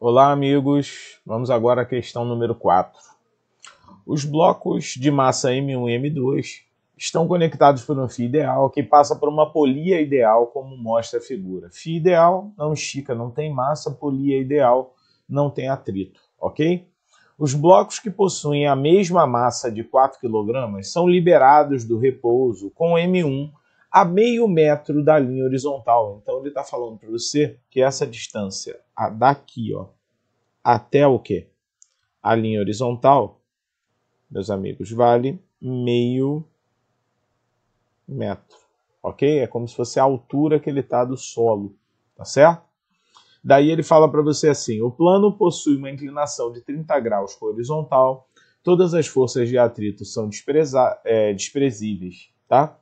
Olá, amigos. Vamos agora à questão número 4. Os blocos de massa M1 e M2 estão conectados por um fio ideal que passa por uma polia ideal, como mostra a figura. Fio ideal não estica, não tem massa, polia ideal não tem atrito, ok? Os blocos que possuem a mesma massa de 4 kg são liberados do repouso com M1 a meio metro da linha horizontal. Então ele está falando para você que essa distância daqui ó, até o quê? A linha horizontal, meus amigos, vale meio metro, ok? É como se fosse a altura que ele está do solo, tá certo? Daí ele fala para você assim: o plano possui uma inclinação de 30 graus com horizontal, todas as forças de atrito são despreza, é, desprezíveis, tá?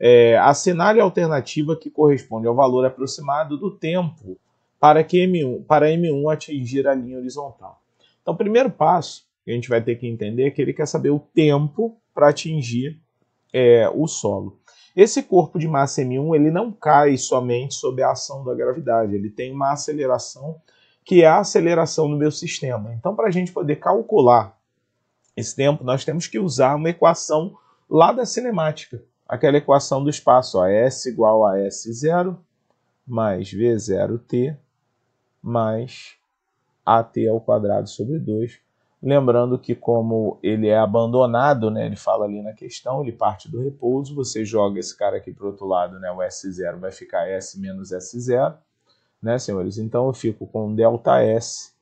é, assinale a alternativa que corresponde ao valor aproximado do tempo para, que M1, para M1 atingir a linha horizontal. Então, o primeiro passo que a gente vai ter que entender é que ele quer saber o tempo para atingir é, o solo. Esse corpo de massa M1 ele não cai somente sob a ação da gravidade, ele tem uma aceleração que é a aceleração do meu sistema. Então, para a gente poder calcular esse tempo, nós temos que usar uma equação lá da cinemática aquela equação do espaço, ó, S igual a S0 mais V0t mais AT ao quadrado sobre 2. Lembrando que como ele é abandonado, né, ele fala ali na questão, ele parte do repouso, você joga esse cara aqui para o outro lado, né, o S0 vai ficar S menos S0, né, senhores? Então eu fico com delta S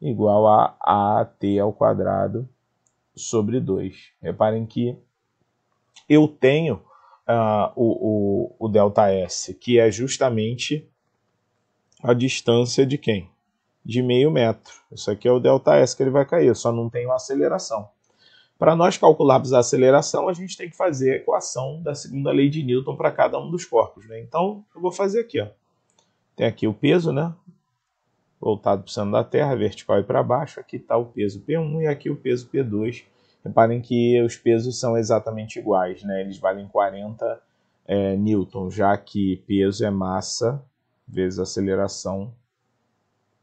igual a AT ao quadrado sobre 2. Reparem que eu tenho uh, o, o, o delta S, que é justamente a distância de quem? De meio metro. Isso aqui é o delta S que ele vai cair, eu só não tenho aceleração. Para nós calcularmos a aceleração, a gente tem que fazer a equação da segunda lei de Newton para cada um dos corpos. Né? Então, eu vou fazer aqui. Ó. Tem aqui o peso, né? voltado para o centro da Terra, vertical e para baixo. Aqui está o peso P1 e aqui o peso P2, Reparem que os pesos são exatamente iguais, né? eles valem 40 é, newton, já que peso é massa vezes aceleração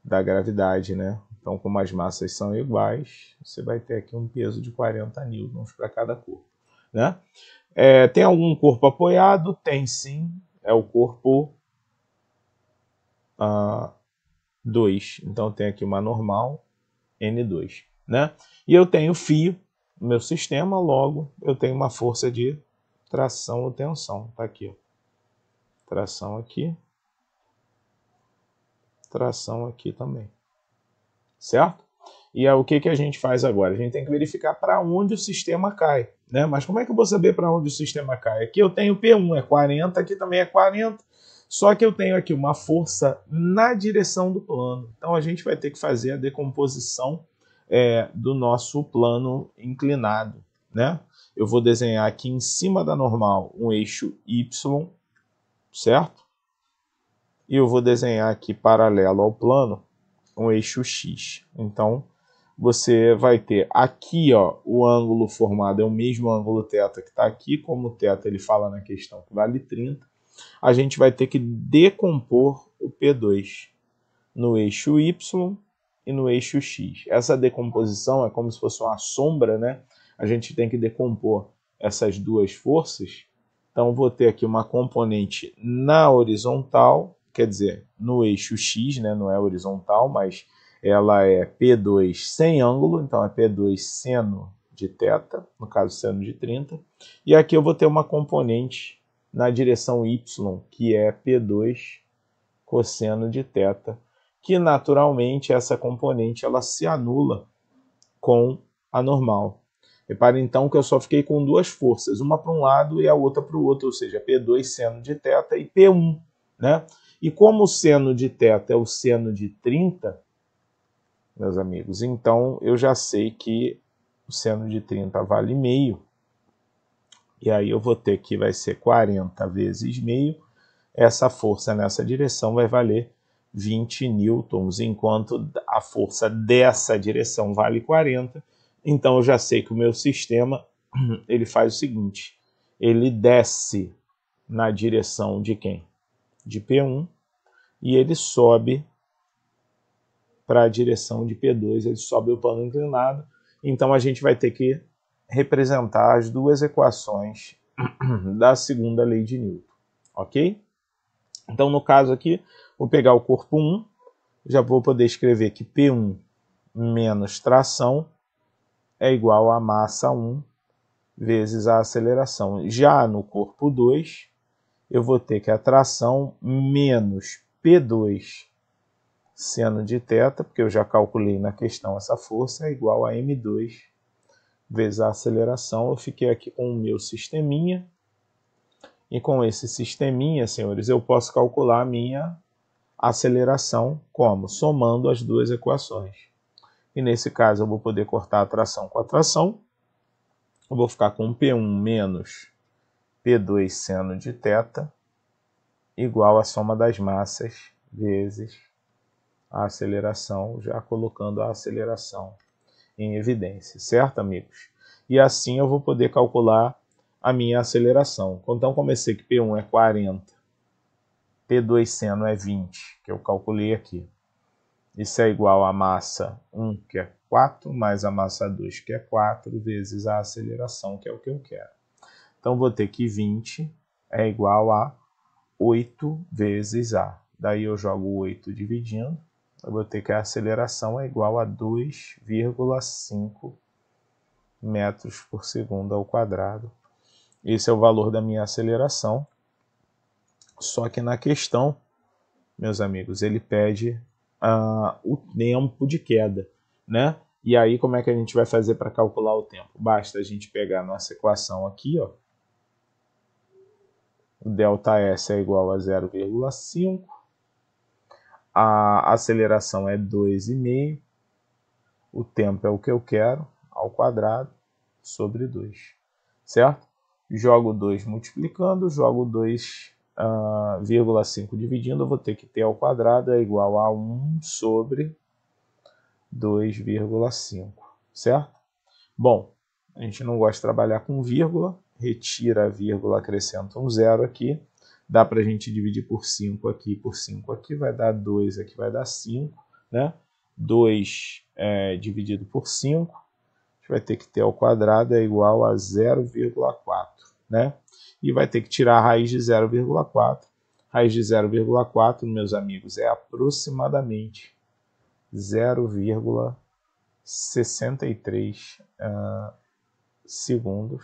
da gravidade, né? Então, como as massas são iguais, você vai ter aqui um peso de 40 newtons para cada corpo, né? É, tem algum corpo apoiado? Tem sim, é o corpo 2. Ah, então, tem aqui uma normal N2, né? E eu tenho fio no meu sistema, logo eu tenho uma força de tração ou tensão. Está aqui. Ó. Tração aqui. Tração aqui também. Certo? E é o que, que a gente faz agora? A gente tem que verificar para onde o sistema cai. Né? Mas como é que eu vou saber para onde o sistema cai? Aqui eu tenho P1 é 40, aqui também é 40. Só que eu tenho aqui uma força na direção do plano. Então a gente vai ter que fazer a decomposição é, do nosso plano inclinado. Né? Eu vou desenhar aqui em cima da normal um eixo Y, certo? E eu vou desenhar aqui paralelo ao plano um eixo X. Então, você vai ter aqui ó, o ângulo formado, é o mesmo ângulo θ que está aqui, como o θ ele fala na questão que vale 30, a gente vai ter que decompor o P2 no eixo Y e no eixo X. Essa decomposição é como se fosse uma sombra, né? A gente tem que decompor essas duas forças. Então, vou ter aqui uma componente na horizontal, quer dizer, no eixo X, né? Não é horizontal, mas ela é P2 sem ângulo, então é P2 seno de θ, no caso seno de 30. E aqui eu vou ter uma componente na direção y, que é P2 cosseno de θ, que naturalmente essa componente ela se anula com a normal. Repare então que eu só fiquei com duas forças, uma para um lado e a outra para o outro, ou seja, P2 seno de θ e P1. Né? E como o seno de θ é o seno de 30, meus amigos, então eu já sei que o seno de 30 vale meio. E aí eu vou ter que vai ser 40 vezes meio. Essa força nessa direção vai valer 20 newtons, enquanto a força dessa direção vale 40. Então eu já sei que o meu sistema ele faz o seguinte: ele desce na direção de quem? De P1 e ele sobe para a direção de P2, ele sobe o plano inclinado. Então a gente vai ter que representar as duas equações da segunda lei de Newton, ok? Então no caso aqui Vou pegar o corpo 1, já vou poder escrever que P1 menos tração é igual a massa 1 vezes a aceleração. Já no corpo 2, eu vou ter que a tração menos P2 seno de θ, porque eu já calculei na questão essa força, é igual a m2 vezes a aceleração. Eu fiquei aqui com o meu sisteminha. E com esse sisteminha, senhores, eu posso calcular a minha aceleração, como? Somando as duas equações. E nesse caso eu vou poder cortar a tração com a tração. Eu vou ficar com P1 menos P2 seno de θ igual à soma das massas vezes a aceleração, já colocando a aceleração em evidência, certo, amigos? E assim eu vou poder calcular a minha aceleração. Então, comecei que P1 é 40 P2 seno é 20, que eu calculei aqui. Isso é igual à massa 1, que é 4, mais a massa 2, que é 4, vezes a aceleração, que é o que eu quero. Então, vou ter que 20 é igual a 8 vezes a. Daí eu jogo 8 dividindo, eu vou ter que a aceleração é igual a 2,5 metros por segundo ao quadrado. Esse é o valor da minha aceleração. Só que na questão, meus amigos, ele pede uh, o tempo de queda, né? E aí como é que a gente vai fazer para calcular o tempo? Basta a gente pegar a nossa equação aqui, ó. O delta S é igual a 0,5. A aceleração é 2,5. O tempo é o que eu quero, ao quadrado, sobre 2. Certo? Jogo 2 multiplicando, jogo 2 1,5 ah, vírgula 5 dividindo, eu vou ter que t ao quadrado é igual a 1 sobre 2,5, certo? Bom, a gente não gosta de trabalhar com vírgula, retira a vírgula, acrescenta um zero aqui, dá para a gente dividir por 5 aqui, por 5 aqui, vai dar 2, aqui vai dar 5, né? 2 é, dividido por 5, a gente vai ter que ter ao quadrado é igual a 0,4 né? E vai ter que tirar a raiz de 0,4. Raiz de 0,4, meus amigos, é aproximadamente 0,63 uh, ah, segundos.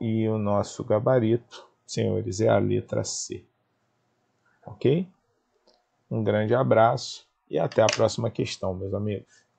E o nosso gabarito, senhores, é a letra C. Ok? Um grande abraço e até a próxima questão, meus amigos.